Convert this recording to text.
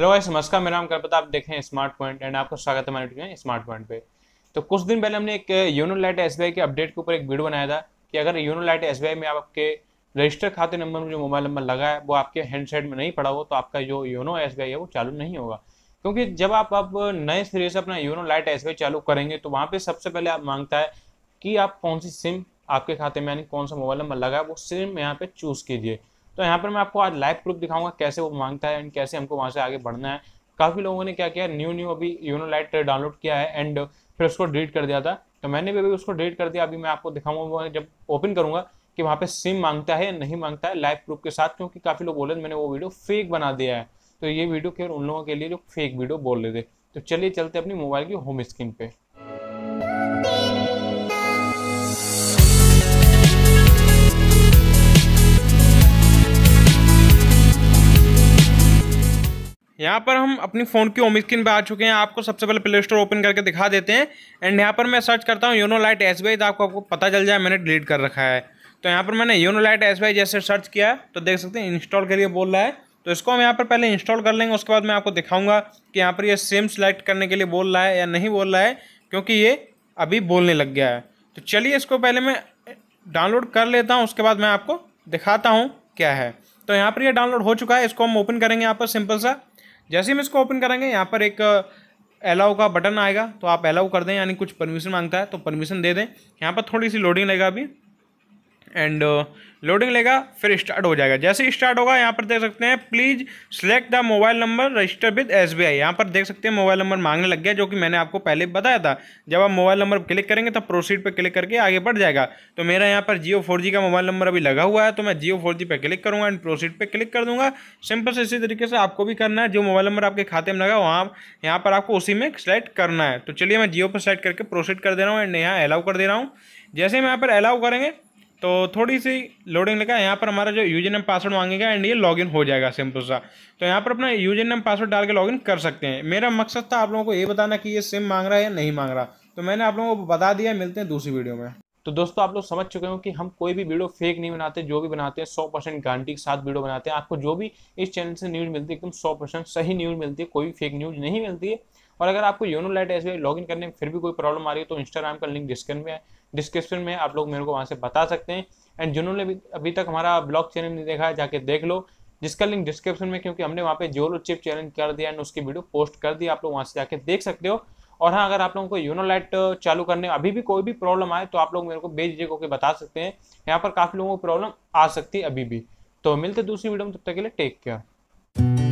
hello भाई नमस्कार मेरा नाम कल्पता आप देख रहे हैं स्मार्ट पॉइंट एंड आपका स्वागत है हमारे स्मार्ट पॉइंट पे तो कुछ दिन पहले हमने एक यूनो लाइट एस के अपडेट के ऊपर एक वीडियो बनाया था कि अगर यूनो लाइट एस में आपके रजिस्टर खाते नंबर में जो मोबाइल नंबर लगा है वो आपके हैंडसेट में नहीं पड़ा हो तो आपका जो योनो एस है वो चालू नहीं होगा क्योंकि जब आप अब नए सिरे से अपना योनो लाइट एस चालू करेंगे तो वहाँ पर सबसे पहले आप मांगता है कि आप कौन सी सिम आपके खाते में यानी कौन सा मोबाइल नंबर लगा है वो सिम यहाँ पर चूज़ कीजिए तो यहाँ पर मैं आपको आज लाइव प्रूफ दिखाऊंगा कैसे वो मांगता है एंड कैसे हमको वहाँ से आगे बढ़ना है काफ़ी लोगों ने क्या किया न्यू न्यू अभी यूनो लाइट डाउनलोड किया है एंड फिर उसको डिलीट कर दिया था तो मैंने भी अभी उसको डिलीट कर दिया अभी मैं आपको दिखाऊंगा जब ओपन करूंगा कि वहाँ पे सिम मांगता है या नहीं मांगता है लाइव प्रूफ के साथ क्योंकि काफ़ी लोग बोले मैंने वो वीडियो फेक बना दिया है तो ये वीडियो केवल उन लोगों के लिए जो फेक वीडियो बोल रहे थे तो चलिए चलते अपनी मोबाइल की होम स्क्रीन पे यहाँ पर हम अपनी फ़ोन की होम स्क्रीन पर आ चुके हैं आपको सबसे पहले प्ले स्टोर ओपन करके दिखा देते हैं एंड यहाँ पर मैं सर्च करता हूँ योनो लाइट एस बी आपको आपको पता चल जाए मैंने डिलीट कर रखा है तो यहाँ पर मैंने योनो लाइट एस जैसे सर्च किया तो देख सकते हैं इंस्टॉल करिए बोल रहा है तो इसको हम यहाँ पर पहले इंस्टॉल कर लेंगे उसके बाद मैं आपको दिखाऊंगा कि यहाँ पर ये सिम सेलेक्ट करने के लिए बोल रहा है या नहीं बोल रहा है क्योंकि ये अभी बोलने लग गया है तो चलिए इसको पहले मैं डाउनलोड कर लेता हूँ उसके बाद मैं आपको दिखाता हूँ क्या है तो यहाँ पर ये डाउनलोड हो चुका है इसको हम ओपन करेंगे यहाँ पर सिंपल सा जैसे हम इसको ओपन करेंगे यहाँ पर एक अलाउ uh, का बटन आएगा तो आप अलाउ कर दें यानी कुछ परमिशन मांगता है तो परमिशन दे दें यहाँ पर थोड़ी सी लोडिंग लगेगा अभी एंड लोडिंग uh, लेगा फिर स्टार्ट हो जाएगा जैसे ही स्टार्ट होगा यहाँ पर देख सकते हैं please select the mobile number register with S B I यहाँ पर देख सकते हैं मोबाइल नंबर मांगने लग गया जो कि मैंने आपको पहले बताया था जब आप मोबाइल नंबर क्लिक करेंगे तब प्रोसीड पर क्लिक करके आगे बढ़ जाएगा तो मेरा यहाँ पर जियो फोर जी का मोबाइल नंबर अभी लगा हुआ है तो मैं जियो फोर जी पर क्लिक करूँगा एंड प्रोसीड पर क्लिक कर दूँगा सिंपल से इसी तरीके से आपको भी करना है जो मोबाइल नंबर आपके खाते में लगा वहाँ यहाँ पर आपको उसी में सेलेक्ट करना है तो चलिए मैं जियो पर सेलेक्ट करके प्रोसीड कर दे रहा हूँ एंड यहाँ अलाउ कर दे रहा हूँ जैसे मैं यहाँ पर अलाउ करेंगे तो थोड़ी सी लोडिंग लगा यहाँ पर हमारा जो यूजर नेम पासवर्ड मांगेगा एंड ये लॉगिन हो जाएगा सिंपल सा तो यहाँ पर अपना यूजर नेम पासवर्ड डाल के लॉगिन कर सकते हैं मेरा मकसद था आप लोगों को ये बताना कि ये सिम मांग रहा है या नहीं मांग रहा तो मैंने आप लोगों को बता दिया मिलते हैं दूसरी वीडियो में तो दोस्तों आप लोग समझ चुके हो कि हम कोई भी वीडियो फेक नहीं बनाते जो भी बनाते हैं सौ परसेंट गारंटी के साथ वीडियो बनाते हैं आपको जो भी इस चैनल से न्यूज़ मिलती है एकदम सौ परसेंट सही न्यूज़ मिलती है कोई भी फेक न्यूज़ नहीं मिलती है और अगर आपको योनो लाइट लॉग लॉगिन करने में फिर भी कोई प्रॉब्लम आ रही है तो इंस्टाग्राम का लिंक डिस्क्रिप्शन में है डिस्क्रिप्शन में आप लोग मेरे को वहाँ से बता सकते हैं एंड जिन्होंने भी अभी तक हमारा ब्लॉग चैनल नहीं देखा है जाके देख लो जिसका लिंक डिस्क्रिप्शन में क्योंकि हमने वहाँ पे जोलो चिप चैलेंज कर दिया एंड उसकी वीडियो पोस्ट कर दी आप लोग वहाँ से जाके देख सकते हो और हाँ अगर आप लोगों को यूनोलाइट uh, चालू करने अभी भी कोई भी प्रॉब्लम आए तो आप लोग मेरे को बेझिझक होकर बता सकते हैं यहाँ पर काफ़ी लोगों को प्रॉब्लम आ सकती है अभी भी तो मिलते दूसरी वीडियो में तब तक के लिए टेक केयर